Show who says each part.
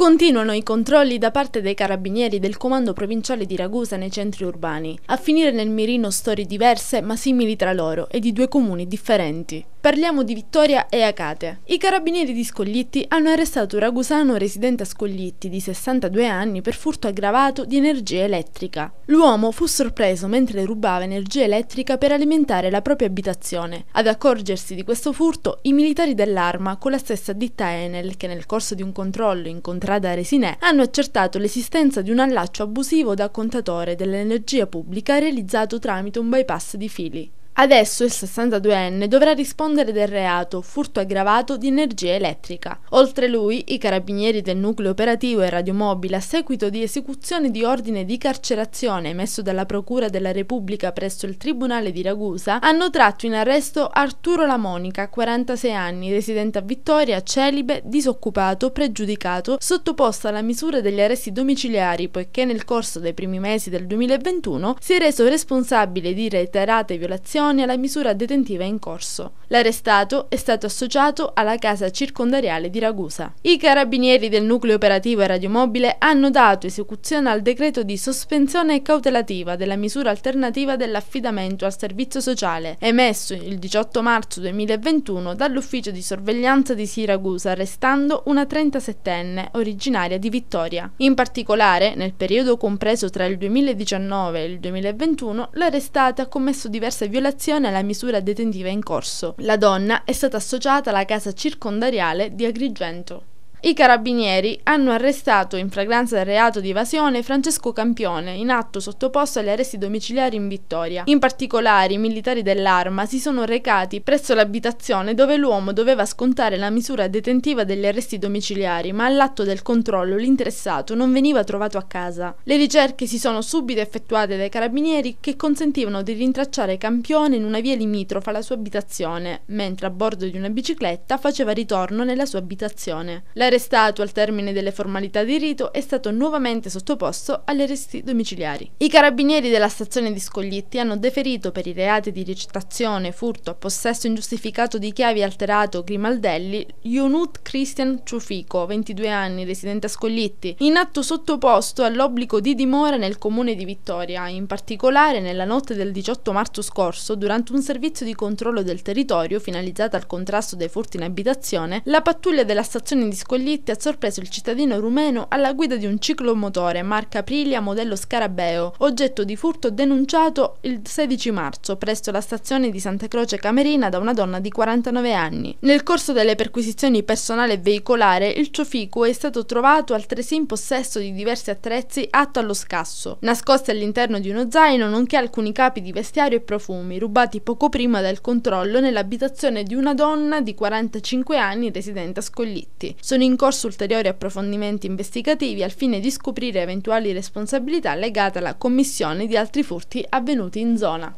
Speaker 1: Continuano i controlli da parte dei carabinieri del comando provinciale di Ragusa nei centri urbani, a finire nel mirino storie diverse ma simili tra loro e di due comuni differenti. Parliamo di Vittoria e Acate. I carabinieri di Scoglitti hanno arrestato un ragusano residente a Scoglitti di 62 anni per furto aggravato di energia elettrica. L'uomo fu sorpreso mentre rubava energia elettrica per alimentare la propria abitazione. Ad accorgersi di questo furto, i militari dell'arma, con la stessa ditta Enel, che nel corso di un controllo in contrada Resinè, hanno accertato l'esistenza di un allaccio abusivo da contatore dell'energia pubblica realizzato tramite un bypass di fili. Adesso il 62enne dovrà rispondere del reato furto aggravato di energia elettrica. Oltre lui, i carabinieri del nucleo operativo e radiomobile a seguito di esecuzione di ordine di carcerazione emesso dalla Procura della Repubblica presso il Tribunale di Ragusa hanno tratto in arresto Arturo La Monica, 46 anni, residente a Vittoria, celibe, disoccupato, pregiudicato, sottoposto alla misura degli arresti domiciliari poiché nel corso dei primi mesi del 2021 si è reso responsabile di reiterate violazioni opposizione alla misura detentiva in corso. L'arrestato è stato associato alla casa circondariale di Ragusa. I carabinieri del nucleo operativo e radiomobile hanno dato esecuzione al decreto di sospensione cautelativa della misura alternativa dell'affidamento al servizio sociale, emesso il 18 marzo 2021 dall'ufficio di sorveglianza di Siracusa, arrestando una 37enne originaria di Vittoria. In particolare, nel periodo compreso tra il 2019 e il 2021, l'arrestata ha commesso diverse violazioni applicazione alla misura detentiva in corso. La donna è stata associata alla casa circondariale di Agrigento. I carabinieri hanno arrestato in fragranza del reato di evasione Francesco Campione, in atto sottoposto agli arresti domiciliari in Vittoria. In particolare, i militari dell'arma si sono recati presso l'abitazione dove l'uomo doveva scontare la misura detentiva degli arresti domiciliari, ma all'atto del controllo l'interessato non veniva trovato a casa. Le ricerche si sono subito effettuate dai carabinieri che consentivano di rintracciare Campione in una via limitrofa alla sua abitazione, mentre a bordo di una bicicletta faceva ritorno nella sua abitazione. La L'arrestato, al termine delle formalità di rito, è stato nuovamente sottoposto agli arresti domiciliari. I carabinieri della stazione di Scoglitti hanno deferito per i reati di recitazione, furto, possesso ingiustificato di chiavi alterato Grimaldelli, Ionut Christian Ciufico, 22 anni, residente a Scoglitti, in atto sottoposto all'obbligo di dimora nel comune di Vittoria, in particolare nella notte del 18 marzo scorso, durante un servizio di controllo del territorio finalizzato al contrasto dei furti in abitazione, la pattuglia della stazione di Scoglitti Collitti ha sorpreso il cittadino rumeno alla guida di un ciclomotore marca Aprilia modello Scarabeo, oggetto di furto denunciato il 16 marzo presso la stazione di Santa Croce Camerina da una donna di 49 anni. Nel corso delle perquisizioni personale e veicolare, il ciofico è stato trovato altresì in possesso di diversi attrezzi atto allo scasso, nascosti all'interno di uno zaino nonché alcuni capi di vestiario e profumi, rubati poco prima del controllo nell'abitazione di una donna di 45 anni residente a Scoglitti. Sono in in corso ulteriori approfondimenti investigativi al fine di scoprire eventuali responsabilità legate alla commissione di altri furti avvenuti in zona.